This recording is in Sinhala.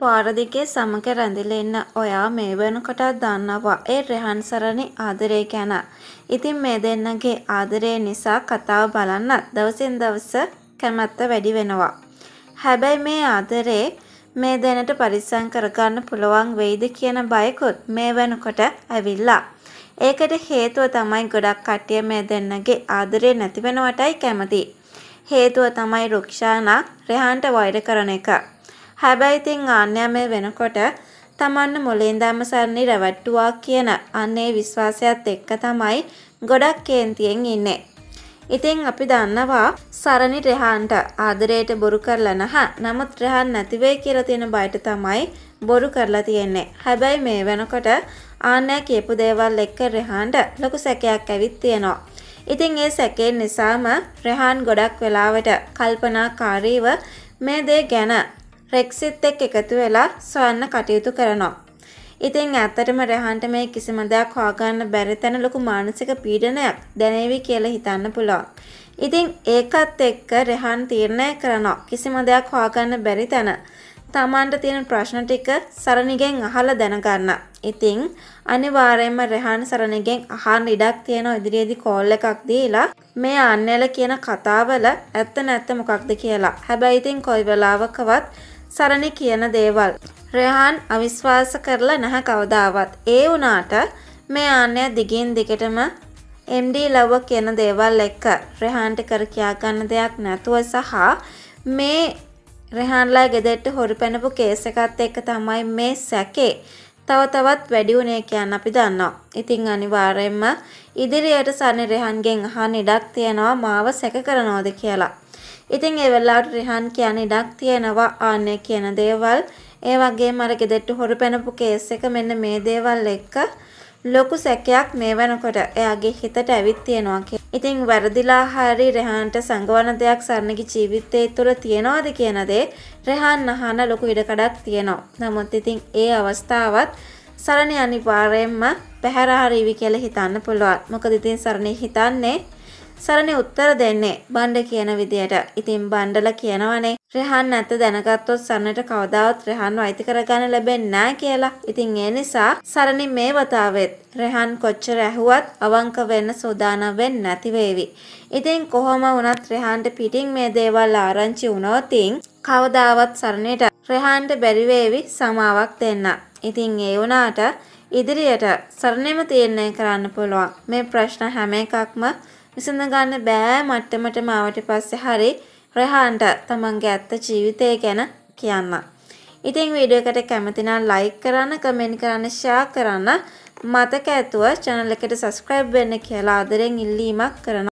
පාර දෙකේ සමක රැඳිලා ඉන්න ඔයා මේ වෙනකොටත් දන්නවා ඒ රෙහන් සරණි ආදරය ගැන. ඉතින් මේ දෙන්නගේ ආදරය නිසා කතාව බලන්න දවසින් දවස කැමැත්ත වැඩි වෙනවා. හැබැයි මේ ආදරේ මේ දැනට පරිස්සම් කරගන්න පුළුවන් වෙයිද කියන බයකුත් මේ වෙනකොට ඇවිල්ලා. ඒකට හේතුව තමයි ගොඩක් කට්ටිය මේ දෙන්නගේ ආදරය නැති වෙනවටයි කැමති. හේතුව තමයි රුක්ෂානා රෙහන්ට වෛර කරන එක. හැබැයි ඉතින් ආන්‍යා මේ වෙනකොට තමන්න මොලෙන් දැම්ම සරණි රැවට්ටුවා කියන අන්නේ විශ්වාසයත් එක්ක තමයි ගොඩක් කේන්තියෙන් ඉන්නේ. ඉතින් අපි දන්නවා සරණි රෙහන්ට ආදරයට බොරු කරලා නැහැ. නමුත් රෙහන් නැති වෙයි කියලා තියෙන බයට තමයි බොරු කරලා තියෙන්නේ. හැබැයි මේ වෙනකොට ආන්නෑ කියපු දේවල් එක්ක රෙහන්ට ලොකු සැකයක් ඇවිත් තියෙනවා. ඉතින් ඒ සැකේ නිසාම රෙහාන් ගොඩක් වෙලාවට කල්පනාකාරීව මේ දේ ගැන රෙක්සිත් එක් එකතු වෙලා සොයන්න කටයුතු කරනවා. ඉතින් ඇත්තටම රැහන්ට මේ කිසිම දෙයක් හොයාගන්න බැරි තැන ලොකු මානසික පීඩනයක් දැනේවි කියලා හිතන්න පුළුවන්. ඉතින් ඒකත් එක්ක රැහන් තීරණය කරනවා කිසිම දෙයක් හොයාගන්න බැරි තැන තමන්ට තියෙන ප්‍රශ්න ටික සරණිගෙන් අහලා දැනගන්න. ඉතින් අනිවාර්යයෙන්ම රෙහාන් සරණිගෙන් අහන්න ඉඩක් තියෙන ඉදිරියේදී කෝල් එකක් දීලා මේ අන්නේල කියන කතාවල ඇත්ත නැත්ත මොකක්ද කියලා. හැබැයි ඉතින් කොයි වෙලාවකවත් සරණි කියන දේවල්. රයහන් අවිශ්වාස කරලා නැහැ කවදාවත්. ඒ වුණාට මේ ආන්‍ය දිගින් දිගටම MD ලව කියන දේවල් එක්ක රෙහන්ට කර කියා ගන්න දෙයක් නැතුව සහ මේ රෙහන්ලා ගෙදෙට්ට හොරු පැනපු කේස් එකත් එක්ක තමයි මේ සැකේ තව තවත් වැඩි වුණේ කියන්න අපි දන්නවා. ඉතින් අනිවාර්යයෙන්ම ඉදිරියට සනි රෙහන්ගෙන් අහන්න ඉඩක් තියෙනවා මාව සැක කරනවද කියලා. ඉතින් ඒ වෙලාවට රිහන් කියන ඉඩක් තියෙනවා ආන්නේ කියන දේවල්. ඒ වගේම අර ගෙදෙට්ටු හොරු පැනපු කේස් එක මෙන්න මේ දේවල් එක්ක ලොකු සැකයක් මේ වෙනකොට එයාගේ හිතට ඇවිත් තියෙනවා කියලා. ඉතින් වැරදිලා හරි රෙහන්ට සංගවන දෙයක් සරණගේ ජීවිතය තුළ තියනවාද කියන දේ රෙහන් අහන ලොකු ඉඩකඩක් තියෙනවා. නමුත් ඉතින් ඒ අවස්ථාවත් සරණ අනිවාර්යෙන්ම පැහැර හරිවි කියලා හිතන්න පුළුවන්. මොකද ඉතින් සරණේ හිතන්නේ සරණි උත්තර දෙන්නේ බණ්ඩ කියන විදියට. ඉතින් බණ්ඩල කියනවනේ රෙහන් නැත දැනගත්තොත් සරණට කවදාවත් රෙහන් අයිති කරගන්න ලැබෙන්නේ නැහැ කියලා. ඉතින් ඒ නිසා සරණි මේ වතාවෙත් රෙහන් කොච්චර ඇහුවත් අවංක වෙන්න සූදානම් වෙන්නේ නැති වේවි. ඉතින් කොහොම වුණත් රෙහන්ට පිටින් මේ දේවල් ආරංචි වුණොත් කවදාවත් සරණට රෙහන්ට බැරි වේවි සමාවක් දෙන්න. ඉතින් ඒ වුණාට ඉදිරියට සරණෙම තීරණය කරන්න පුළුවන්. මේ ප්‍රශ්න හැම එකක්ම විසඳගන්න බෑ මට්ටමට මාවට පස්සේ හරි රෙහන්ට තමන්ගේ ඇත්ත ජීවිතය ගැන කියන්න. ඉතින් වීඩියෝකට කැමති නම් ලයික් කරන්න, කමෙන්ට් කරන්න, ෂෙයා කරන්න මතක ඇතුව channel එකට subscribe වෙන්න කියලා ආදරෙන් ඉල්ලීමක් කරනවා.